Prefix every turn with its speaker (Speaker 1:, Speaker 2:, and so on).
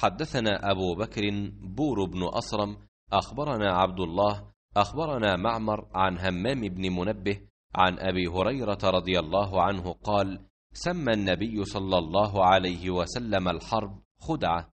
Speaker 1: حدثنا أبو بكر
Speaker 2: بور بن أصرم أخبرنا عبد الله أخبرنا معمر عن همام بن منبه عن أبي هريرة رضي الله عنه قال سمى النبي صلى
Speaker 1: الله عليه وسلم الحرب خدعة